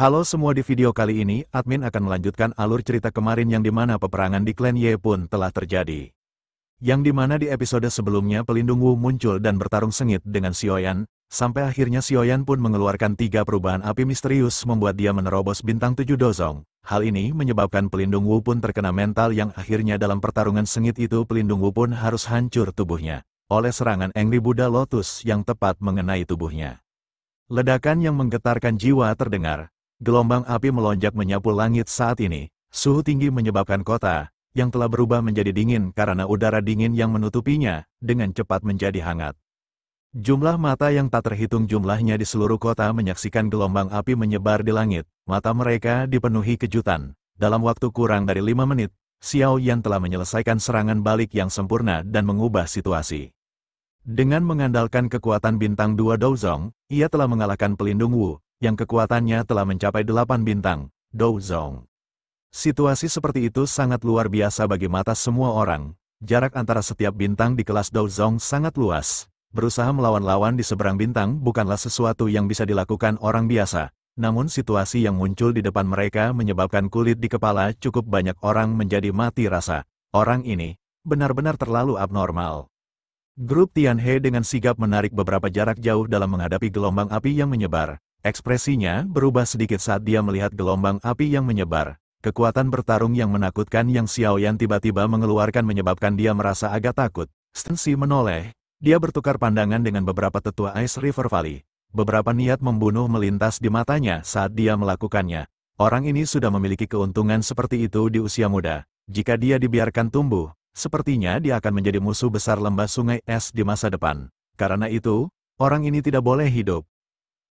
Halo semua di video kali ini, admin akan melanjutkan alur cerita kemarin yang dimana peperangan di klan Ye pun telah terjadi. Yang dimana di episode sebelumnya pelindung Wu muncul dan bertarung sengit dengan Xioyan, sampai akhirnya Xioyan pun mengeluarkan tiga perubahan api misterius membuat dia menerobos bintang tujuh dozong. Hal ini menyebabkan pelindung Wu pun terkena mental yang akhirnya dalam pertarungan sengit itu pelindung Wu pun harus hancur tubuhnya oleh serangan Angry Buddha Lotus yang tepat mengenai tubuhnya. Ledakan yang menggetarkan jiwa terdengar, Gelombang api melonjak menyapu langit saat ini. Suhu tinggi menyebabkan kota, yang telah berubah menjadi dingin karena udara dingin yang menutupinya, dengan cepat menjadi hangat. Jumlah mata yang tak terhitung jumlahnya di seluruh kota menyaksikan gelombang api menyebar di langit. Mata mereka dipenuhi kejutan. Dalam waktu kurang dari lima menit, Xiao Yan telah menyelesaikan serangan balik yang sempurna dan mengubah situasi. Dengan mengandalkan kekuatan bintang dua Douzong, ia telah mengalahkan pelindung Wu, yang kekuatannya telah mencapai delapan bintang, Dou Zong. Situasi seperti itu sangat luar biasa bagi mata semua orang, jarak antara setiap bintang di kelas Dou Zong sangat luas. Berusaha melawan lawan di seberang bintang bukanlah sesuatu yang bisa dilakukan orang biasa, namun situasi yang muncul di depan mereka menyebabkan kulit di kepala cukup banyak orang menjadi mati rasa. Orang ini, benar-benar terlalu abnormal. Grup Tianhe dengan sigap menarik beberapa jarak jauh dalam menghadapi gelombang api yang menyebar. Ekspresinya berubah sedikit saat dia melihat gelombang api yang menyebar. Kekuatan bertarung yang menakutkan yang Xiaoyan tiba-tiba mengeluarkan menyebabkan dia merasa agak takut. Stensi menoleh. Dia bertukar pandangan dengan beberapa tetua Ice River Valley. Beberapa niat membunuh melintas di matanya saat dia melakukannya. Orang ini sudah memiliki keuntungan seperti itu di usia muda. Jika dia dibiarkan tumbuh, sepertinya dia akan menjadi musuh besar lembah sungai es di masa depan. Karena itu, orang ini tidak boleh hidup.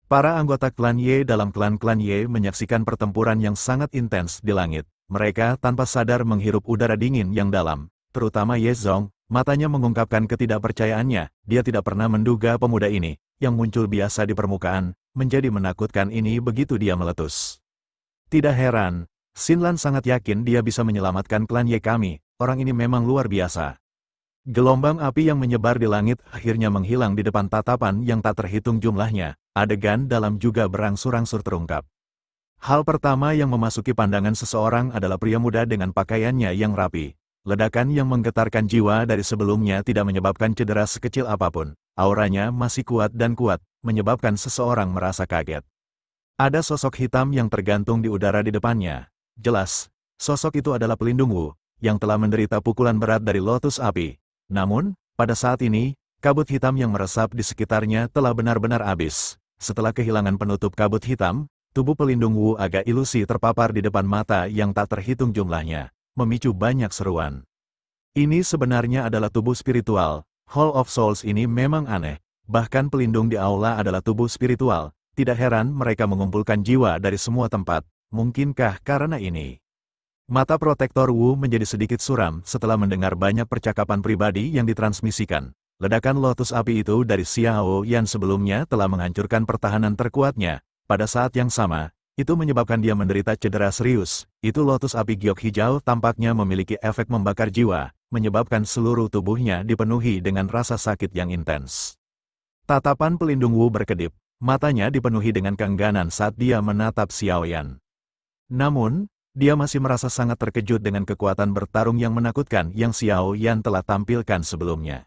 Para anggota klan Ye dalam klan-klan Ye menyaksikan pertempuran yang sangat intens di langit. Mereka tanpa sadar menghirup udara dingin yang dalam, terutama Ye Zong, matanya mengungkapkan ketidakpercayaannya, dia tidak pernah menduga pemuda ini, yang muncul biasa di permukaan, menjadi menakutkan ini begitu dia meletus. Tidak heran, Sinlan sangat yakin dia bisa menyelamatkan klan Ye kami, orang ini memang luar biasa. Gelombang api yang menyebar di langit akhirnya menghilang di depan tatapan yang tak terhitung jumlahnya, adegan dalam juga berangsur-angsur terungkap. Hal pertama yang memasuki pandangan seseorang adalah pria muda dengan pakaiannya yang rapi. Ledakan yang menggetarkan jiwa dari sebelumnya tidak menyebabkan cedera sekecil apapun. Auranya masih kuat dan kuat, menyebabkan seseorang merasa kaget. Ada sosok hitam yang tergantung di udara di depannya. Jelas, sosok itu adalah pelindung Wu, yang telah menderita pukulan berat dari lotus api. Namun, pada saat ini, kabut hitam yang meresap di sekitarnya telah benar-benar habis setelah kehilangan penutup kabut hitam, tubuh pelindung Wu agak ilusi terpapar di depan mata yang tak terhitung jumlahnya, memicu banyak seruan. Ini sebenarnya adalah tubuh spiritual, Hall of Souls ini memang aneh, bahkan pelindung di aula adalah tubuh spiritual, tidak heran mereka mengumpulkan jiwa dari semua tempat, mungkinkah karena ini? Mata protektor Wu menjadi sedikit suram setelah mendengar banyak percakapan pribadi yang ditransmisikan, Ledakan lotus api itu dari Xiao Yan sebelumnya telah menghancurkan pertahanan terkuatnya. Pada saat yang sama, itu menyebabkan dia menderita cedera serius. Itu lotus api giok hijau tampaknya memiliki efek membakar jiwa, menyebabkan seluruh tubuhnya dipenuhi dengan rasa sakit yang intens. Tatapan pelindung Wu berkedip, matanya dipenuhi dengan keengganan saat dia menatap Xiao Yan. Namun, dia masih merasa sangat terkejut dengan kekuatan bertarung yang menakutkan yang Xiao Yan telah tampilkan sebelumnya.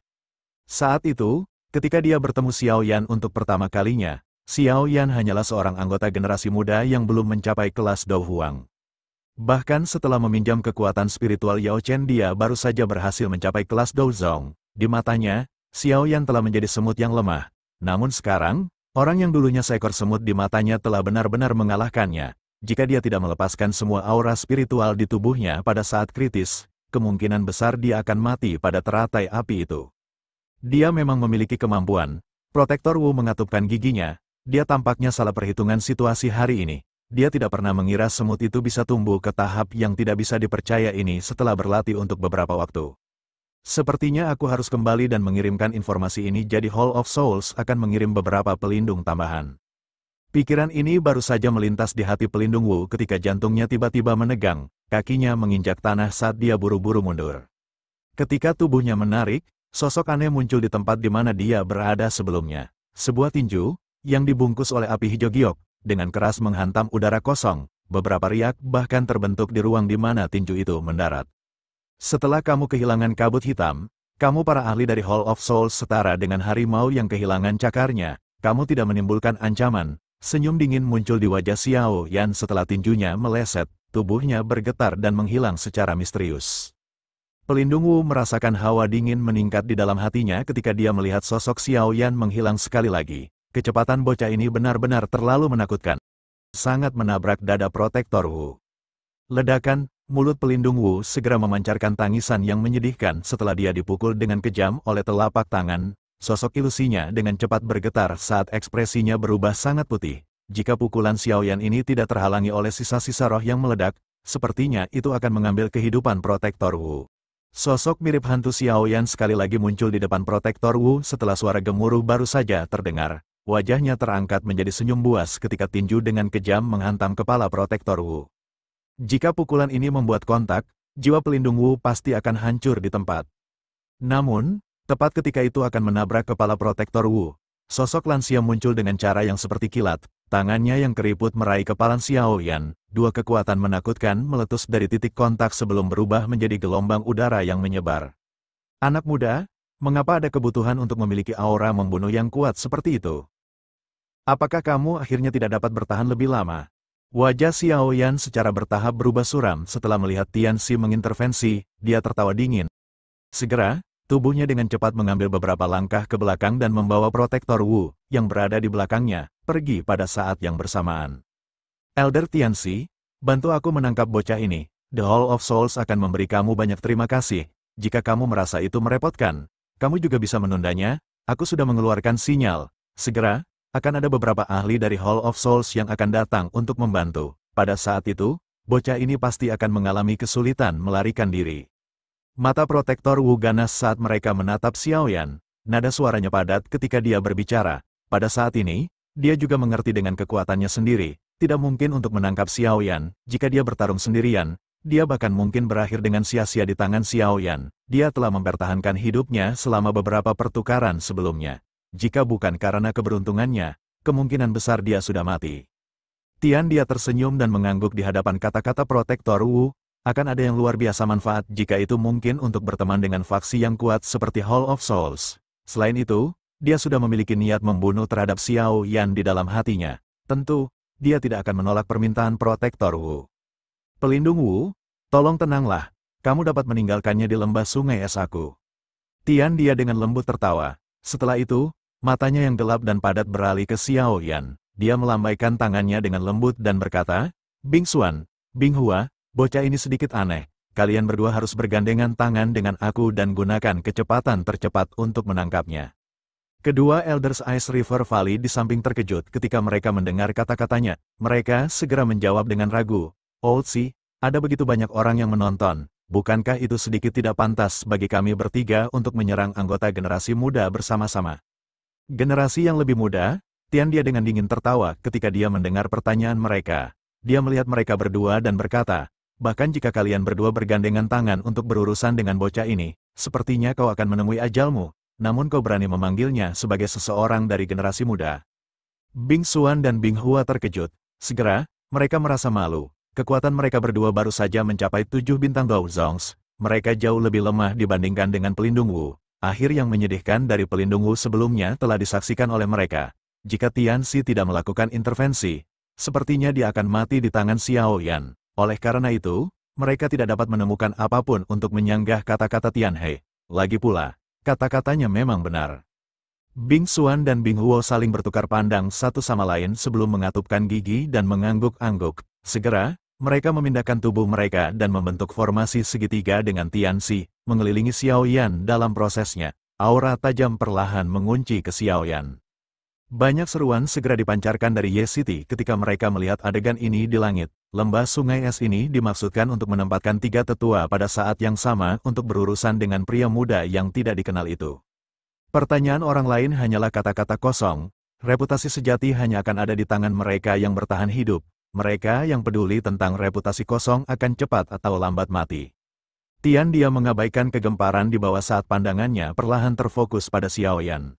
Saat itu, ketika dia bertemu Xiao Yan untuk pertama kalinya, Xiao Yan hanyalah seorang anggota generasi muda yang belum mencapai kelas Dou Huang. Bahkan setelah meminjam kekuatan spiritual Yao Chen dia baru saja berhasil mencapai kelas Dou Zong. Di matanya, Xiao Yan telah menjadi semut yang lemah. Namun sekarang, orang yang dulunya seekor semut di matanya telah benar-benar mengalahkannya. Jika dia tidak melepaskan semua aura spiritual di tubuhnya pada saat kritis, kemungkinan besar dia akan mati pada teratai api itu. Dia memang memiliki kemampuan. Protektor Wu mengatupkan giginya. Dia tampaknya salah perhitungan situasi hari ini. Dia tidak pernah mengira semut itu bisa tumbuh ke tahap yang tidak bisa dipercaya ini setelah berlatih untuk beberapa waktu. Sepertinya aku harus kembali dan mengirimkan informasi ini jadi Hall of Souls akan mengirim beberapa pelindung tambahan. Pikiran ini baru saja melintas di hati pelindung Wu ketika jantungnya tiba-tiba menegang, kakinya menginjak tanah saat dia buru-buru mundur. Ketika tubuhnya menarik, Sosok aneh muncul di tempat di mana dia berada sebelumnya. Sebuah tinju, yang dibungkus oleh api hijau giok, dengan keras menghantam udara kosong, beberapa riak bahkan terbentuk di ruang di mana tinju itu mendarat. Setelah kamu kehilangan kabut hitam, kamu para ahli dari Hall of Souls setara dengan harimau yang kehilangan cakarnya, kamu tidak menimbulkan ancaman. Senyum dingin muncul di wajah Xiao Yan setelah tinjunya meleset, tubuhnya bergetar dan menghilang secara misterius. Pelindung Wu merasakan hawa dingin meningkat di dalam hatinya ketika dia melihat sosok Xiao Yan menghilang sekali lagi. Kecepatan bocah ini benar-benar terlalu menakutkan. Sangat menabrak dada protektor Wu. Ledakan, mulut pelindung Wu segera memancarkan tangisan yang menyedihkan setelah dia dipukul dengan kejam oleh telapak tangan. Sosok ilusinya dengan cepat bergetar saat ekspresinya berubah sangat putih. Jika pukulan Xiao Yan ini tidak terhalangi oleh sisa-sisa roh yang meledak, sepertinya itu akan mengambil kehidupan protektor Wu. Sosok mirip hantu Xiao Yan sekali lagi muncul di depan protektor Wu setelah suara gemuruh baru saja terdengar. Wajahnya terangkat menjadi senyum buas ketika tinju dengan kejam menghantam kepala protektor Wu. Jika pukulan ini membuat kontak, jiwa pelindung Wu pasti akan hancur di tempat. Namun, tepat ketika itu akan menabrak kepala protektor Wu, sosok lansia muncul dengan cara yang seperti kilat, tangannya yang keriput meraih kepala Xiao Yan dua kekuatan menakutkan meletus dari titik kontak sebelum berubah menjadi gelombang udara yang menyebar. Anak muda, mengapa ada kebutuhan untuk memiliki aura membunuh yang kuat seperti itu? Apakah kamu akhirnya tidak dapat bertahan lebih lama? Wajah Xiao Yan secara bertahap berubah suram setelah melihat Tian Xi mengintervensi, dia tertawa dingin. Segera, tubuhnya dengan cepat mengambil beberapa langkah ke belakang dan membawa protektor Wu, yang berada di belakangnya, pergi pada saat yang bersamaan. Elder Tianxi, bantu aku menangkap bocah ini. The Hall of Souls akan memberi kamu banyak terima kasih. Jika kamu merasa itu merepotkan, kamu juga bisa menundanya. Aku sudah mengeluarkan sinyal. Segera, akan ada beberapa ahli dari Hall of Souls yang akan datang untuk membantu. Pada saat itu, bocah ini pasti akan mengalami kesulitan melarikan diri. Mata protektor Wu ganas saat mereka menatap Xiaoyan. Nada suaranya padat ketika dia berbicara. Pada saat ini, dia juga mengerti dengan kekuatannya sendiri. Tidak mungkin untuk menangkap Xiao Yan jika dia bertarung sendirian, dia bahkan mungkin berakhir dengan sia-sia di tangan Xiao Yan. Dia telah mempertahankan hidupnya selama beberapa pertukaran sebelumnya. Jika bukan karena keberuntungannya, kemungkinan besar dia sudah mati. Tian dia tersenyum dan mengangguk di hadapan kata-kata protektor Wu, akan ada yang luar biasa manfaat jika itu mungkin untuk berteman dengan faksi yang kuat seperti Hall of Souls. Selain itu, dia sudah memiliki niat membunuh terhadap Xiao Yan di dalam hatinya. Tentu, dia tidak akan menolak permintaan protektor Wu. Pelindung Wu, tolong tenanglah, kamu dapat meninggalkannya di lembah sungai es aku. Tian dia dengan lembut tertawa. Setelah itu, matanya yang gelap dan padat beralih ke Xiao Yan. Dia melambaikan tangannya dengan lembut dan berkata, Bing Xuan, Bing Hua, bocah ini sedikit aneh. Kalian berdua harus bergandengan tangan dengan aku dan gunakan kecepatan tercepat untuk menangkapnya. Kedua Elders Ice River Valley di samping terkejut ketika mereka mendengar kata-katanya, mereka segera menjawab dengan ragu, Old oh, Sea, ada begitu banyak orang yang menonton, bukankah itu sedikit tidak pantas bagi kami bertiga untuk menyerang anggota generasi muda bersama-sama? Generasi yang lebih muda? Tian dia dengan dingin tertawa ketika dia mendengar pertanyaan mereka. Dia melihat mereka berdua dan berkata, bahkan jika kalian berdua bergandengan tangan untuk berurusan dengan bocah ini, sepertinya kau akan menemui ajalmu, namun kau berani memanggilnya sebagai seseorang dari generasi muda. Bing Xuan dan Bing Hua terkejut. Segera, mereka merasa malu. Kekuatan mereka berdua baru saja mencapai tujuh bintang Gaozongs. Mereka jauh lebih lemah dibandingkan dengan pelindung Wu. Akhir yang menyedihkan dari pelindung Wu sebelumnya telah disaksikan oleh mereka. Jika Tian Xi tidak melakukan intervensi, sepertinya dia akan mati di tangan Xiao Yan. Oleh karena itu, mereka tidak dapat menemukan apapun untuk menyanggah kata-kata Tian He. Lagi pula, Kata-katanya memang benar. Bing Xuan dan Bing Huo saling bertukar pandang satu sama lain sebelum mengatupkan gigi dan mengangguk-angguk. Segera, mereka memindahkan tubuh mereka dan membentuk formasi segitiga dengan Tian Si, mengelilingi Xiao Yan dalam prosesnya. Aura tajam perlahan mengunci ke Xiao Yan. Banyak seruan segera dipancarkan dari Ye City ketika mereka melihat adegan ini di langit. Lembah sungai es ini dimaksudkan untuk menempatkan tiga tetua pada saat yang sama untuk berurusan dengan pria muda yang tidak dikenal itu. Pertanyaan orang lain hanyalah kata-kata kosong, reputasi sejati hanya akan ada di tangan mereka yang bertahan hidup, mereka yang peduli tentang reputasi kosong akan cepat atau lambat mati. Tian dia mengabaikan kegemparan di bawah saat pandangannya perlahan terfokus pada Xiaoyan.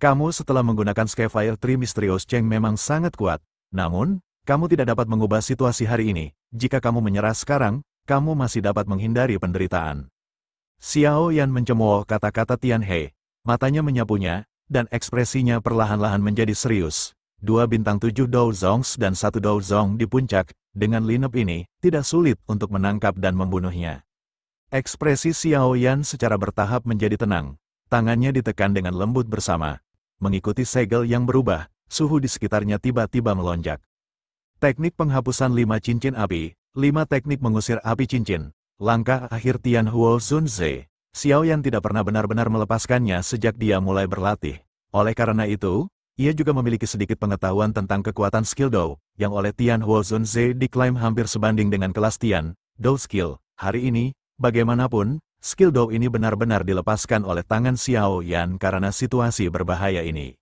Kamu setelah menggunakan Skyfire Tri Mysterious Cheng memang sangat kuat, namun, kamu tidak dapat mengubah situasi hari ini. Jika kamu menyerah sekarang, kamu masih dapat menghindari penderitaan. Xiao Yan mencemooh kata-kata Tian He. Matanya menyapunya, dan ekspresinya perlahan-lahan menjadi serius. Dua bintang tujuh Dou Zongs dan satu Dou Zong di puncak, dengan lineup ini, tidak sulit untuk menangkap dan membunuhnya. Ekspresi Xiao Yan secara bertahap menjadi tenang. Tangannya ditekan dengan lembut bersama mengikuti segel yang berubah, suhu di sekitarnya tiba-tiba melonjak. Teknik penghapusan lima cincin api, lima teknik mengusir api cincin, langkah akhir Tian Huo Zunze, Xiao Yan tidak pernah benar-benar melepaskannya sejak dia mulai berlatih. Oleh karena itu, ia juga memiliki sedikit pengetahuan tentang kekuatan skill Dou, yang oleh Tian Huo Zunze diklaim hampir sebanding dengan kelas Tian, Dou skill. Hari ini, bagaimanapun, skill Dou ini benar-benar dilepaskan oleh tangan Xiao Yan karena situasi berbahaya ini.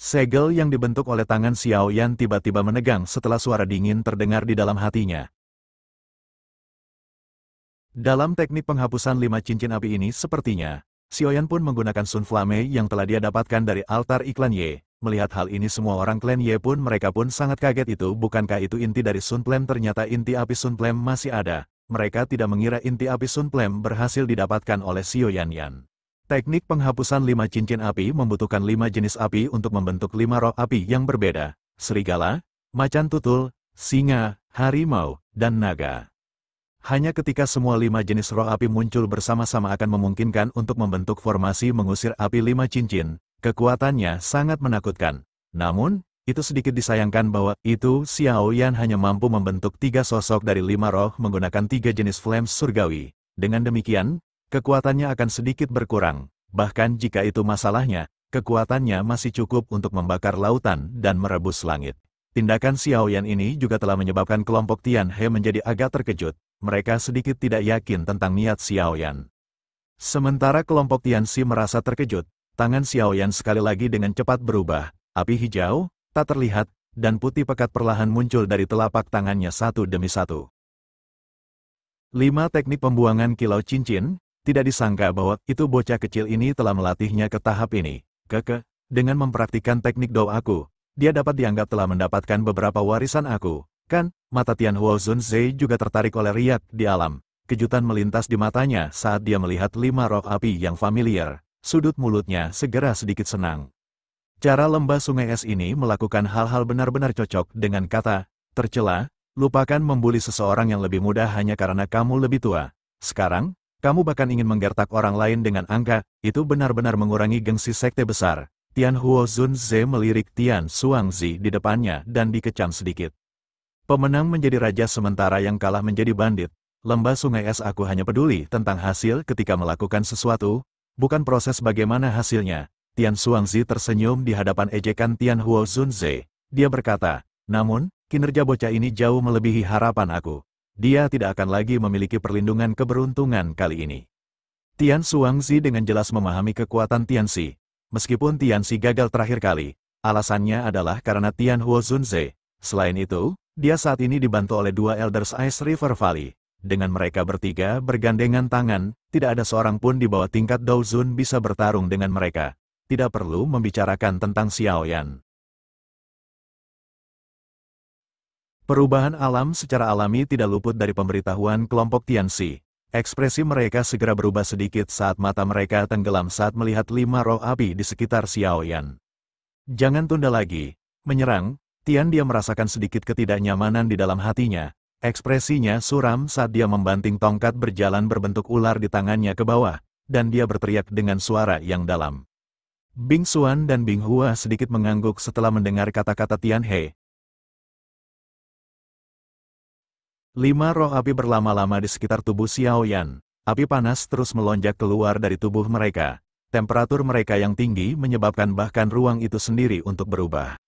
Segel yang dibentuk oleh tangan Xiao Yan tiba-tiba menegang setelah suara dingin terdengar di dalam hatinya. Dalam teknik penghapusan lima cincin api ini sepertinya, Xiao Yan pun menggunakan Sun Flame yang telah dia dapatkan dari altar iklan Ye. Melihat hal ini semua orang klan Ye pun mereka pun sangat kaget itu bukankah itu inti dari Sun Flame ternyata inti api Sun Flame masih ada mereka tidak mengira inti api Sun Plem berhasil didapatkan oleh Xio Yan Yan. Teknik penghapusan lima cincin api membutuhkan lima jenis api untuk membentuk lima roh api yang berbeda, serigala, macan tutul, singa, harimau, dan naga. Hanya ketika semua lima jenis roh api muncul bersama-sama akan memungkinkan untuk membentuk formasi mengusir api lima cincin, kekuatannya sangat menakutkan. Namun, itu sedikit disayangkan bahwa itu Xiao Yan hanya mampu membentuk tiga sosok dari lima roh menggunakan tiga jenis flame surgawi. Dengan demikian, kekuatannya akan sedikit berkurang. Bahkan jika itu masalahnya, kekuatannya masih cukup untuk membakar lautan dan merebus langit. Tindakan Xiao Yan ini juga telah menyebabkan kelompok Tian He menjadi agak terkejut. Mereka sedikit tidak yakin tentang niat Xiao Yan. Sementara kelompok Tian Si merasa terkejut, tangan Xiao Yan sekali lagi dengan cepat berubah. Api hijau, tak terlihat, dan putih pekat perlahan muncul dari telapak tangannya satu demi satu. 5. Teknik pembuangan kilau cincin, tidak disangka bahwa itu bocah kecil ini telah melatihnya ke tahap ini. Keke, dengan mempraktikkan teknik doaku, dia dapat dianggap telah mendapatkan beberapa warisan aku. Kan, mata Tian Huo Zun Zhe juga tertarik oleh riak di alam. Kejutan melintas di matanya saat dia melihat lima rok api yang familiar. Sudut mulutnya segera sedikit senang. Cara lembah sungai es ini melakukan hal-hal benar-benar cocok dengan kata, tercela, lupakan membuli seseorang yang lebih muda hanya karena kamu lebih tua. Sekarang, kamu bahkan ingin menggertak orang lain dengan angka, itu benar-benar mengurangi gengsi sekte besar. Tian Huo Zun Ze melirik Tian Suang Zi di depannya dan dikecam sedikit. Pemenang menjadi raja sementara yang kalah menjadi bandit. Lembah sungai es aku hanya peduli tentang hasil ketika melakukan sesuatu, bukan proses bagaimana hasilnya. Tian Suangzi tersenyum di hadapan ejekan Tian Huo Zunze. Dia berkata, namun, kinerja bocah ini jauh melebihi harapan aku. Dia tidak akan lagi memiliki perlindungan keberuntungan kali ini. Tian Suangzi dengan jelas memahami kekuatan Tian Si. Meskipun Tian Si gagal terakhir kali, alasannya adalah karena Tian Huo Zunze. Selain itu, dia saat ini dibantu oleh dua Elders Ice River Valley. Dengan mereka bertiga bergandengan tangan, tidak ada seorang pun di bawah tingkat Zun bisa bertarung dengan mereka tidak perlu membicarakan tentang Xiaoyan. Perubahan alam secara alami tidak luput dari pemberitahuan kelompok Tianxi. Ekspresi mereka segera berubah sedikit saat mata mereka tenggelam saat melihat lima roh api di sekitar Xiaoyan. Jangan tunda lagi. Menyerang, Tian dia merasakan sedikit ketidaknyamanan di dalam hatinya, Ekspresinya suram saat dia membanting tongkat berjalan berbentuk ular di tangannya ke bawah, dan dia berteriak dengan suara yang dalam. Bing Xuan dan Bing Hua sedikit mengangguk setelah mendengar kata-kata Tian He. Lima roh api berlama-lama di sekitar tubuh Xiao Yan. Api panas terus melonjak keluar dari tubuh mereka. Temperatur mereka yang tinggi menyebabkan bahkan ruang itu sendiri untuk berubah.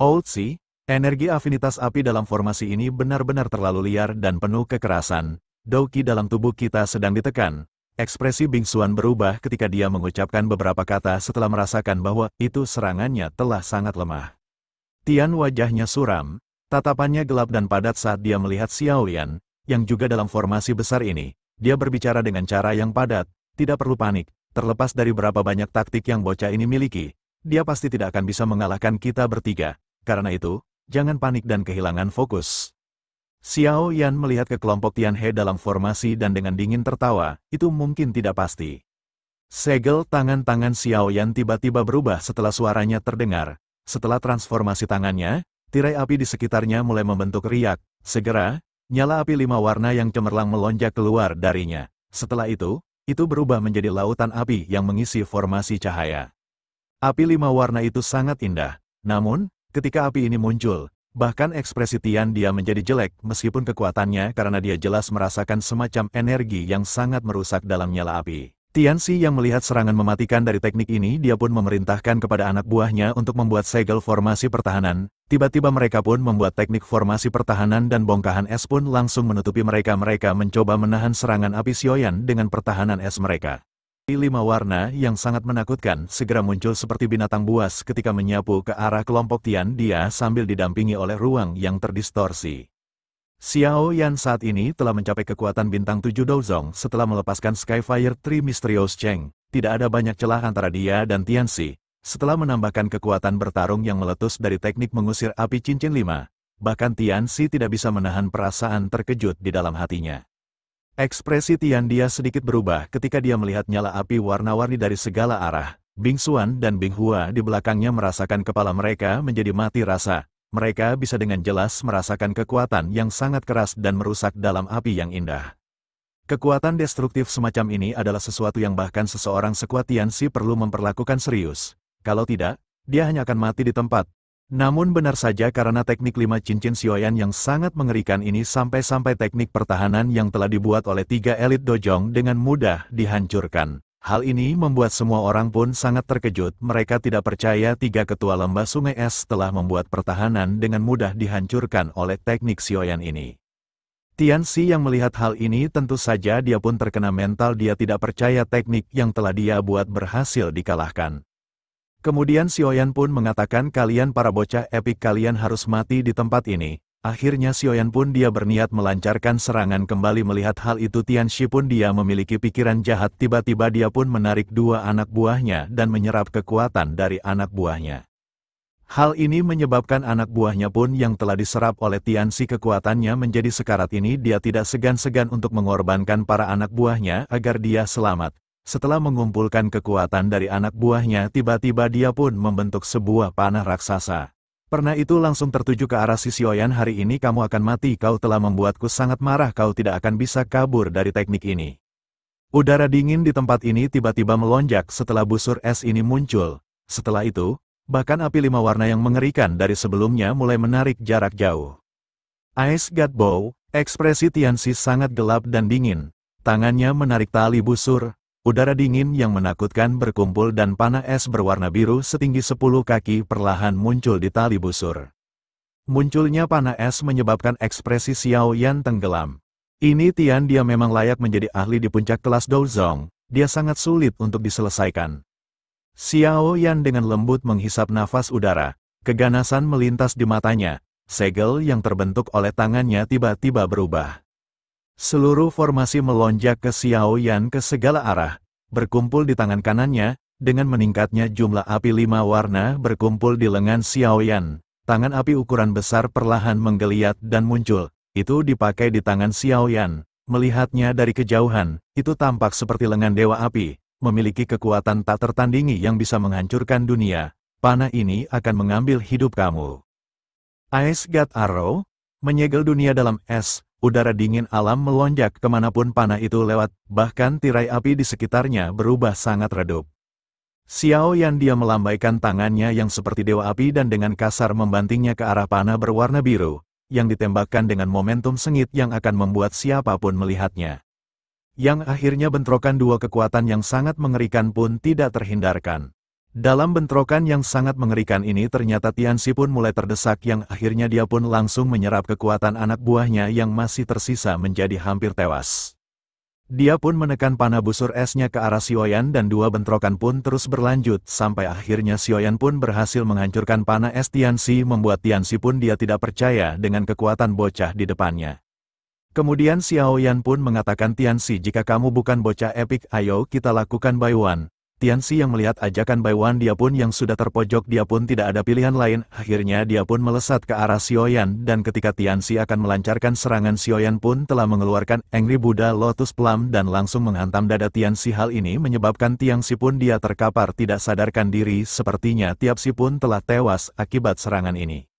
Old Si, energi afinitas api dalam formasi ini benar-benar terlalu liar dan penuh kekerasan. Doki dalam tubuh kita sedang ditekan, Ekspresi Bing Xuan berubah ketika dia mengucapkan beberapa kata setelah merasakan bahwa itu serangannya telah sangat lemah. Tian wajahnya suram, tatapannya gelap dan padat saat dia melihat Xiao Xiaoyan, yang juga dalam formasi besar ini, dia berbicara dengan cara yang padat, tidak perlu panik, terlepas dari berapa banyak taktik yang bocah ini miliki, dia pasti tidak akan bisa mengalahkan kita bertiga. Karena itu, jangan panik dan kehilangan fokus. Xiao Yan melihat ke kelompok Tian He dalam formasi dan dengan dingin tertawa, itu mungkin tidak pasti. Segel tangan-tangan Xiao Yan tiba-tiba berubah setelah suaranya terdengar. Setelah transformasi tangannya, tirai api di sekitarnya mulai membentuk riak. Segera, nyala api lima warna yang cemerlang melonjak keluar darinya. Setelah itu, itu berubah menjadi lautan api yang mengisi formasi cahaya. Api lima warna itu sangat indah. Namun, ketika api ini muncul, Bahkan ekspresi Tian dia menjadi jelek meskipun kekuatannya karena dia jelas merasakan semacam energi yang sangat merusak dalam nyala api. Tian Si yang melihat serangan mematikan dari teknik ini dia pun memerintahkan kepada anak buahnya untuk membuat segel formasi pertahanan. Tiba-tiba mereka pun membuat teknik formasi pertahanan dan bongkahan es pun langsung menutupi mereka. Mereka mencoba menahan serangan api Sioyan dengan pertahanan es mereka. Lima warna yang sangat menakutkan segera muncul seperti binatang buas ketika menyapu ke arah kelompok Tian Dia sambil didampingi oleh ruang yang terdistorsi. Xiao Yan saat ini telah mencapai kekuatan bintang 7 Douzong setelah melepaskan Skyfire Tree Mysterious Cheng. Tidak ada banyak celah antara dia dan Tian Si. Setelah menambahkan kekuatan bertarung yang meletus dari teknik mengusir api cincin lima, bahkan Tian Si tidak bisa menahan perasaan terkejut di dalam hatinya. Ekspresi Tian Dia sedikit berubah ketika dia melihat nyala api warna-warni dari segala arah. Bing Xuan dan Bing Hua di belakangnya merasakan kepala mereka menjadi mati rasa. Mereka bisa dengan jelas merasakan kekuatan yang sangat keras dan merusak dalam api yang indah. Kekuatan destruktif semacam ini adalah sesuatu yang bahkan seseorang sekuat Tian Si perlu memperlakukan serius. Kalau tidak, dia hanya akan mati di tempat, namun benar saja karena teknik lima cincin Sioyan yang sangat mengerikan ini sampai-sampai teknik pertahanan yang telah dibuat oleh tiga elit dojong dengan mudah dihancurkan. Hal ini membuat semua orang pun sangat terkejut. Mereka tidak percaya tiga ketua lembah sungai es telah membuat pertahanan dengan mudah dihancurkan oleh teknik Sioyan ini. Tian Si yang melihat hal ini tentu saja dia pun terkena mental dia tidak percaya teknik yang telah dia buat berhasil dikalahkan. Kemudian Sioyan pun mengatakan kalian para bocah epik kalian harus mati di tempat ini. Akhirnya Sioyan pun dia berniat melancarkan serangan kembali melihat hal itu Tianxi pun dia memiliki pikiran jahat tiba-tiba dia pun menarik dua anak buahnya dan menyerap kekuatan dari anak buahnya. Hal ini menyebabkan anak buahnya pun yang telah diserap oleh Tianxi kekuatannya menjadi sekarat ini dia tidak segan-segan untuk mengorbankan para anak buahnya agar dia selamat. Setelah mengumpulkan kekuatan dari anak buahnya tiba-tiba dia pun membentuk sebuah panah raksasa. Pernah itu langsung tertuju ke arah si Sioyan hari ini kamu akan mati kau telah membuatku sangat marah kau tidak akan bisa kabur dari teknik ini. Udara dingin di tempat ini tiba-tiba melonjak setelah busur es ini muncul. Setelah itu, bahkan api lima warna yang mengerikan dari sebelumnya mulai menarik jarak jauh. Ice God Bow, ekspresi Tianxi sangat gelap dan dingin. Tangannya menarik tali busur, Udara dingin yang menakutkan berkumpul dan panah es berwarna biru setinggi 10 kaki perlahan muncul di tali busur. Munculnya panah es menyebabkan ekspresi Xiao Yan tenggelam. Ini Tian dia memang layak menjadi ahli di puncak kelas Douzong, dia sangat sulit untuk diselesaikan. Xiao Yan dengan lembut menghisap nafas udara, keganasan melintas di matanya, segel yang terbentuk oleh tangannya tiba-tiba berubah. Seluruh formasi melonjak ke Xiaoyan ke segala arah, berkumpul di tangan kanannya, dengan meningkatnya jumlah api lima warna berkumpul di lengan Xiaoyan. Tangan api ukuran besar perlahan menggeliat dan muncul, itu dipakai di tangan Xiaoyan. Melihatnya dari kejauhan, itu tampak seperti lengan dewa api, memiliki kekuatan tak tertandingi yang bisa menghancurkan dunia. Panah ini akan mengambil hidup kamu. Ice God Arrow, menyegel dunia dalam es, udara dingin alam melonjak kemanapun panah itu lewat, bahkan tirai api di sekitarnya berubah sangat redup. Xiao Yan dia melambaikan tangannya yang seperti dewa api dan dengan kasar membantingnya ke arah panah berwarna biru, yang ditembakkan dengan momentum sengit yang akan membuat siapapun melihatnya. Yang akhirnya bentrokan dua kekuatan yang sangat mengerikan pun tidak terhindarkan. Dalam bentrokan yang sangat mengerikan ini ternyata Tianxi pun mulai terdesak yang akhirnya dia pun langsung menyerap kekuatan anak buahnya yang masih tersisa menjadi hampir tewas. Dia pun menekan panah busur esnya ke arah Xioyan dan dua bentrokan pun terus berlanjut sampai akhirnya Xioyan pun berhasil menghancurkan panah es Tianxi membuat Tianxi pun dia tidak percaya dengan kekuatan bocah di depannya. Kemudian Xiaoyan pun mengatakan Tianxi jika kamu bukan bocah epik ayo kita lakukan bayuan. Tianxi yang melihat ajakan Bai Wan dia pun yang sudah terpojok dia pun tidak ada pilihan lain, akhirnya dia pun melesat ke arah Xioyan dan ketika Tianxi akan melancarkan serangan Xioyan pun telah mengeluarkan Angry Buddha Lotus Plum dan langsung menghantam dada Tianxi hal ini menyebabkan Tianxi pun dia terkapar tidak sadarkan diri sepertinya Tiapsi pun telah tewas akibat serangan ini.